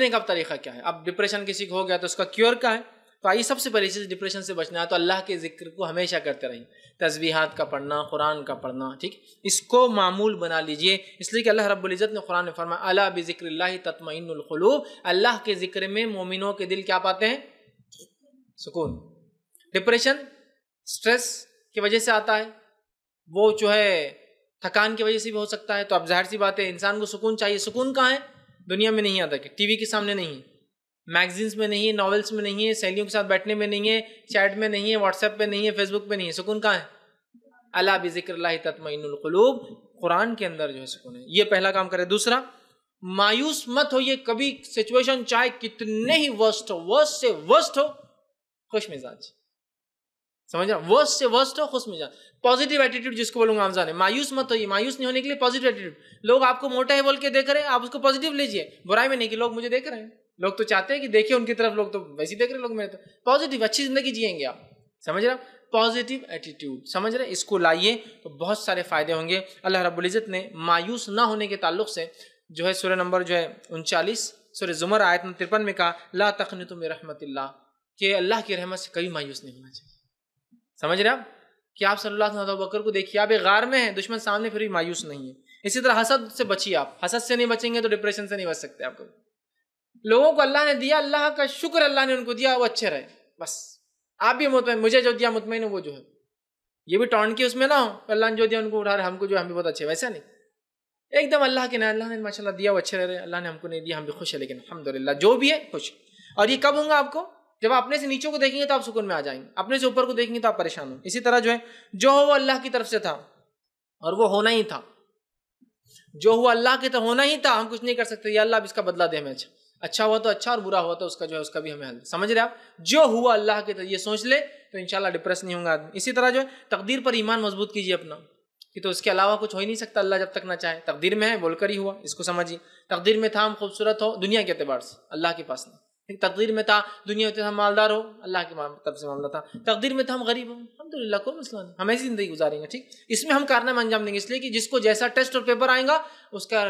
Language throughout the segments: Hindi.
बचने का तरीका क्या है अब डिप्रेशन किसी को हो गया तो उसका क्योर क्या है तो आइए सबसे पहले चीज़ डिप्रेशन से बचना है तो अल्लाह के जिक्र को हमेशा करते रहिए तस्बीहात का पढ़ना कुरान का पढ़ना ठीक इसको मामूल बना लीजिए इसलिए कि अल्लाह रब्ज़त ने कुरान फरमाया अला बिक्र तत्मिनखलू अल्लाह के जिक्र में मोमिनों के दिल क्या पाते हैं सुकून डिप्रेशन स्ट्रेस की वजह से आता है वो जो है थकान की वजह से भी हो सकता है तो अब जाहिर सी बात है इंसान को सुकून चाहिए सुकून कहाँ है दुनिया में नहीं आता कि टीवी के सामने नहीं है मैगजीन्स में नहीं है नॉवेल्स में नहीं है सहेलियों के साथ बैठने में नहीं है चैट में नहीं है व्हाट्सएप पे नहीं है फेसबुक पे नहीं है सुकून कहाँ है अला जिक्र तत्मकलूब कुरान के अंदर जो है सुकून है ये पहला काम करे दूसरा मायूस मत हो ये कभी सिचुएशन चाहे कितने ही वर्स्ट हो वर्स्ट से वर्स्ट हो खुश मिजाज समझ रहा वर्स्ट से वर्स्ट हो खुश मिजाज पॉजिटिव एटीट्यूड जिसको बोलूंगा हमजा जाने मायूस मत होइए मायूस नहीं होने के लिए पॉजिटिव एटीट्यूड लोग आपको मोटा है बोल के देख रहे हैं आप उसको पॉजिटिव लीजिए बुराई में नहीं कि लोग मुझे देख रहे हैं लोग तो चाहते हैं कि देखिए उनकी तरफ लोग तो वैसे देख रहे हैं लोग मेरे तो पॉजिटिव अच्छी जिंदगी जियेंगे आप समझ रहे पॉजिटिव एटीट्यूड समझ रहे इसको लाइए तो बहुत सारे फायदे होंगे अल्लाह रब्बुल इज़्ज़त ने मायूस ना होने के ताल्लुक से जो है सूर्य नंबर जो है उनचालीस सूर्य जुमर आयत तिरपन में कहा ला तखन तुम रहमत के अल्लाह की रहमत से कभी मायूस नहीं होना चाहिए समझ रहे आप कि आप सल्लल्लाहु अलैहि वसल्लम बकर को देखिए आप एक गार में हैं दुश्मन सामने फिर भी मायूस नहीं है इसी तरह हसद से बचिए आप हसद से नहीं बचेंगे तो डिप्रेशन से नहीं बच सकते आप कभी लोगों को अल्लाह ने दिया अल्लाह का शुक्र अल्लाह ने उनको दिया वो अच्छे रहे बस आप भी मुतमिन मुझे जो दिया मुतमिन वो जो है ये भी टॉन्ट की उसमें ना हो अल्लाह ने जो दिया उनको उठा रहे हमको जो हम भी बहुत अच्छे वैसा नहीं एकदम अल्लाह के ना अल्लाह ने माशाल्लाह दिया वो अच्छे रह रहे अल्लाह ने हमको नहीं दिया हम भी खुश है लेकिन अलहमदिल्ला जो भी है खुश और ये कब होंगे आपको जब अपने से नीचे को देखेंगे तो आप सुकून में आ जाएंगे अपने से ऊपर को देखेंगे तो आप परेशान हो इसी तरह जो है जो हो वो अल्लाह की तरफ से था और वो होना ही था जो हुआ अल्लाह के तो होना ही था हम कुछ नहीं कर सकते या अल्लाह इसका बदला दे हमें अच्छा अच्छा हुआ तो अच्छा और बुरा हुआ तो उसका जो है उसका भी हमें हल समझ रहे आप जो हुआ अल्लाह के तो ये सोच ले तो इंशाल्लाह डिप्रेस नहीं होगा आदमी इसी तरह जो है तकदीर पर ईमान मजबूत कीजिए अपना कि तो उसके अलावा कुछ हो ही नहीं सकता अल्लाह जब तक ना चाहे तकदीर में है बोलकर ही हुआ इसको समझिए तकदीर में था हम खूबसूरत हो दुनिया के अतबार से अल्लाह के पास नहीं लेकिन तकदीर में था दुनिया में हम मालदार हो अल्लाह के तब से मामला था तकदीर में था हम गरीब हो अलहमदिल्ला कोई मसला नहीं हम ऐसी ज़िंदगी गुजारेंगे ठीक इसमें हम कारनामा अंजाम देंगे इसलिए कि जिसको जैसा टेस्ट और पेपर आएगा उसका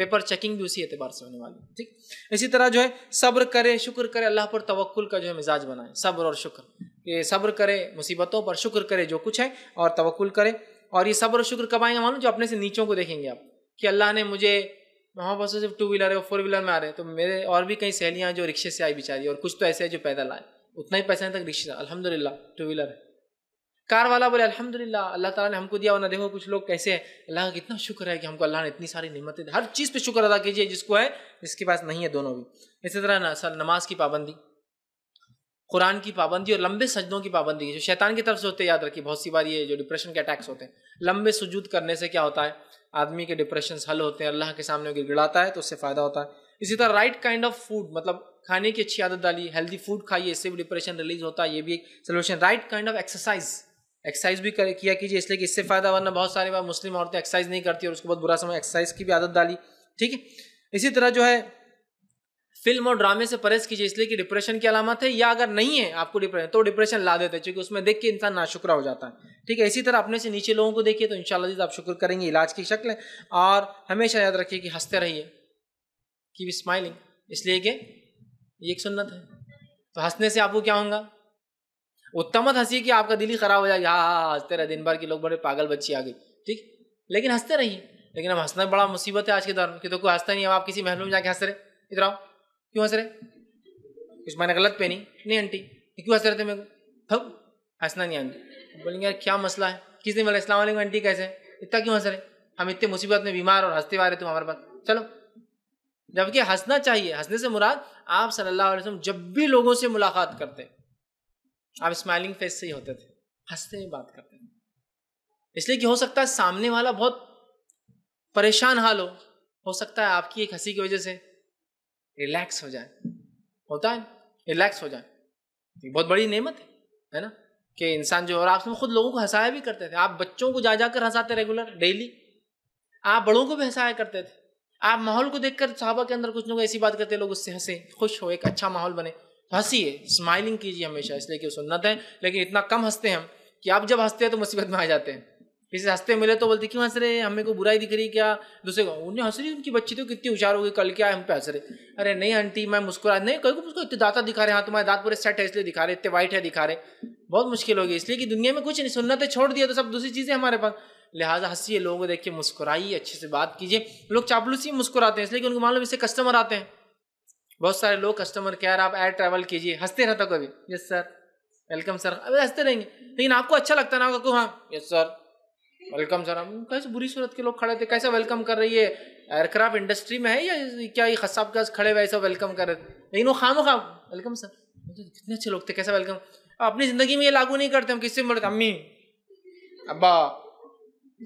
पेपर चेकिंग भी उसी एतबार से होने वाली है ठीक इसी तरह जो है सब्र करे शुक्र करे अल्लाह पर तवक्ल का जो है मिजाज बनाए सब्र और शुक्र ये सब्र करे मुसीबतों पर शुक्र करे जो कुछ है और तवक्ल करे और ये सब्र शुक्र कब आएंगे मानो जो अपने से नीचों को देखेंगे आप कि अल्लाह ने मुझे वहाँ बसों जब टू व्हीलर और फोर व्हीलर में आ रहे हैं तो मेरे और भी कई सहेलियाँ जो रिक्शे से आई बेचारी और कुछ तो ऐसे है जो पैदल आए उतना ही पैसा तक रिक्शा अलहमदिल्ला टू व्हीलर है कार वाला बोले अलहमदिल्ला अल्लाह ताला ने हमको दिया वरना देखो कुछ लोग कैसे है अल्लाह का कितना शुक्र है कि हमको अल्लाह ने इतनी सारी नमतें हर चीज़ पे शुक्र अदा कीजिए जिसको है जिसके पास नहीं है दोनों भी इसी तरह ना सर नमाज की पाबंदी कुरान की पाबंदी और लंबे सजदों की पाबंदी जो शैतान की तरफ से होते हैं याद रखिए बहुत सी बार ये जो डिप्रेशन के अटैक्स होते हैं लंबे सुजूद करने से क्या होता है आदमी के डिप्रेशन हल होते हैं अल्लाह के सामने गिड़गिड़ाता है तो उससे फ़ायदा होता है इसी तरह राइट काइंड ऑफ फूड मतलब खाने की अच्छी आदत डाली हेल्दी फूड खाइए इससे भी डिप्रेशन रिलीज होता है ये भी एक solution right kind of exercise exercise भी कर, किया कीजिए इसलिए कि इससे फ़ायदा वरना बहुत सारे बार मुस्लिम औरतें एक्सरसाइज नहीं करती और उसके बाद बुरा समय एक्सरसाइज की भी आदत डाली ठीक है इसी तरह जो है फिल्म और ड्रामे से परहेज कीजिए इसलिए कि डिप्रेशन की अलामत है या अगर नहीं है आपको डिप्रेशन तो डिप्रेशन ला देते हैं क्योंकि उसमें देख के इंसान नाशुक्रा हो जाता है ठीक है इसी तरह अपने से नीचे लोगों को देखिए तो इंशाल्लाह आप शुक्र करेंगे इलाज की शक्ल और हमेशा याद रखिए कि हंसते रहिए कि स्माइलिंग इसलिए कि ये एक सुन्नत है तो हंसने से आपको क्या होगा उत्तम हंसी कि आपका दिल ही खराब हो जाएगा हाँ हाँ हंसते रहे दिन भर के लोग बड़े पागल बच्ची आ गई ठीक लेकिन हंसते रहिए लेकिन अब हंसना बड़ा मुसीबत है आज के दौरान कि तो कोई हंसता नहीं अब आप किसी महल में जाके हंस रहे इधर आओ क्यों हंस रहे कुछ मैंने गलत पहनी नहीं आंटी तो क्यों हंस रहे थे मेरे को थब हंसना नहीं आंटी बोलेंगे यार क्या मसला है किसने बोला इस्लाम वालेकुम आंटी कैसे इतना क्यों हंस रहे हम इतने मुसीबत में बीमार और हंसते आ रहे तुम हमारे पास चलो जबकि हंसना चाहिए हंसने से मुराद आप सल्लल्लाहु अलैहि वसल्लम जब भी लोगों से मुलाकात करते आप स्माइलिंग फेस से ही होते थे हंसते में बात करते इसलिए कि हो सकता है सामने वाला बहुत परेशान हाल हो हो सकता है आपकी एक हंसी की वजह से रिलैक्स हो जाए होता है रिलैक्स हो जाए बहुत बड़ी नेमत है है ना कि इंसान जो और आप खुद लोगों को हंसाया भी करते थे आप बच्चों को जा जाकर हंसाते रेगुलर डेली आप बड़ों को भी हंसाया करते थे आप माहौल को देखकर साहबा के अंदर कुछ लोग ऐसी बात करते लोग उससे हंसे खुश हो एक अच्छा माहौल बने तो हंसीए स्माइलिंग कीजिए हमेशा इसलिए कि सुन्नत है लेकिन इतना कम हंसते हैं हम कि आप जब हंसते हैं तो मुसीबत में आ जाते हैं किसी रास्ते मिले तो बोलते क्यों हंस रहे हैं हमें को बुराई दिख रही क्या दूसरे को उन्हें हंस रही उनकी बच्ची तो कितनी होशियार होगी कल क्या है हम पे हंस रहे अरे नहीं आंटी मैं मुस्कुरा नहीं कहीं को मुझको इतने दाता दिखा रहे हाँ तुम्हारे दांत पूरे सेट है इसलिए दिखा रहे इतने वाइट है दिखा रहे बहुत मुश्किल होगी इसलिए कि दुनिया में कुछ नहीं सुनना तो छोड़ दिया तो सब दूसरी चीज़ें हमारे पास लिहाजा हंसी लोगों को देखिए मुस्कुराइए अच्छे से बात कीजिए लोग चापलूसी मुस्कुराते हैं इसलिए कि उनको मान लो इससे कस्टमर आते हैं बहुत सारे लोग कस्टमर केयर आप एयर ट्रैवल कीजिए हंसते रहता कभी यस सर वेलकम सर अभी हंसते रहेंगे लेकिन आपको अच्छा लगता है ना आपको हाँ यस हाँ, सर वेलकम सर हम कैसे बुरी सूरत के लोग खड़े थे कैसे वेलकम कर रही है एयरक्राफ्ट इंडस्ट्री में है या क्या ये खसाब के खड़े हुए ऐसा वेलकम कर रहे थे लेकिन वो खामो खाम वेलकम सर तो कितने अच्छे लोग थे कैसे वेलकम अपनी ज़िंदगी में ये लागू नहीं करते हम किससे मिलते अम्मी अब्बा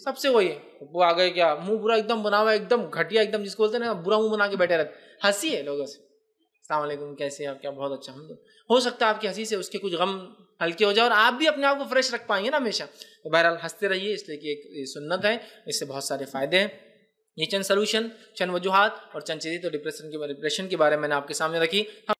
सबसे वही है वो आ गए क्या मुंह बुरा एकदम बना हुआ एकदम घटिया एकदम जिसको बोलते हैं ना बुरा मुंह बना के बैठे रहते हंसी है लोगों से अलैक्म कैसे आप क्या बहुत अच्छा हम तो- हो सकता है आपकी हंसी से उसके कुछ गम हल्के हो जाए और आप भी अपने आप को फ्रेश रख पाएंगे ना हमेशा तो बहरहाल हंसते रहिए इसलिए कि एक सुन्नत है इससे बहुत सारे फ़ायदे हैं ये चंद सोलूशन चंद वजूहत और चंद चीज़ें तो डिप्रेशन के डिप्रेशन के बारे में मैंने आपके सामने रखी